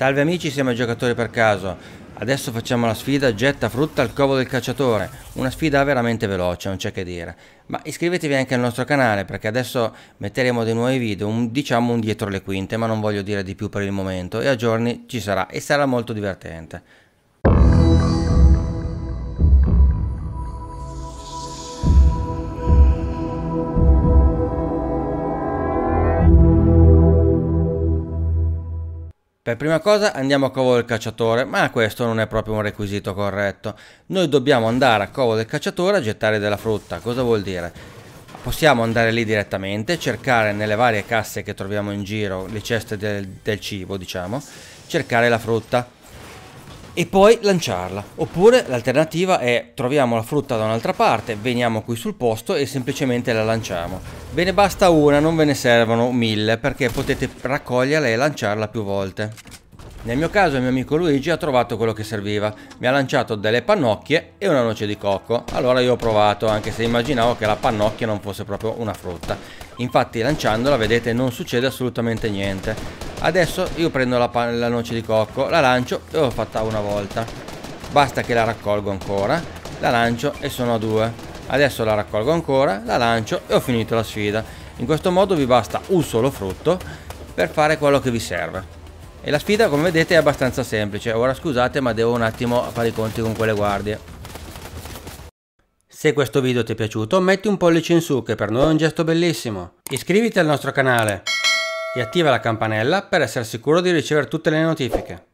Salve amici, siamo i giocatori per caso. Adesso facciamo la sfida Getta frutta al covo del cacciatore, una sfida veramente veloce, non c'è che dire. Ma iscrivetevi anche al nostro canale perché adesso metteremo dei nuovi video, un, diciamo un dietro le quinte, ma non voglio dire di più per il momento e a giorni ci sarà e sarà molto divertente. Per prima cosa andiamo a covo del cacciatore, ma questo non è proprio un requisito corretto. Noi dobbiamo andare a covo del cacciatore a gettare della frutta. Cosa vuol dire? possiamo andare lì direttamente, cercare nelle varie casse che troviamo in giro, le ceste del, del cibo diciamo, cercare la frutta e poi lanciarla. Oppure l'alternativa è troviamo la frutta da un'altra parte, veniamo qui sul posto e semplicemente la lanciamo. Ve ne basta una, non ve ne servono mille perché potete raccoglierla e lanciarla più volte. Nel mio caso il mio amico Luigi ha trovato quello che serviva, mi ha lanciato delle pannocchie e una noce di cocco, allora io ho provato anche se immaginavo che la pannocchia non fosse proprio una frutta. Infatti lanciandola vedete non succede assolutamente niente, Adesso io prendo la, la noce di cocco, la lancio e l'ho fatta una volta. Basta che la raccolgo ancora, la lancio e sono a due. Adesso la raccolgo ancora, la lancio e ho finito la sfida. In questo modo vi basta un solo frutto per fare quello che vi serve. E la sfida come vedete è abbastanza semplice. Ora scusate ma devo un attimo fare i conti con quelle guardie. Se questo video ti è piaciuto metti un pollice in su che per noi è un gesto bellissimo. Iscriviti al nostro canale e attiva la campanella per essere sicuro di ricevere tutte le notifiche.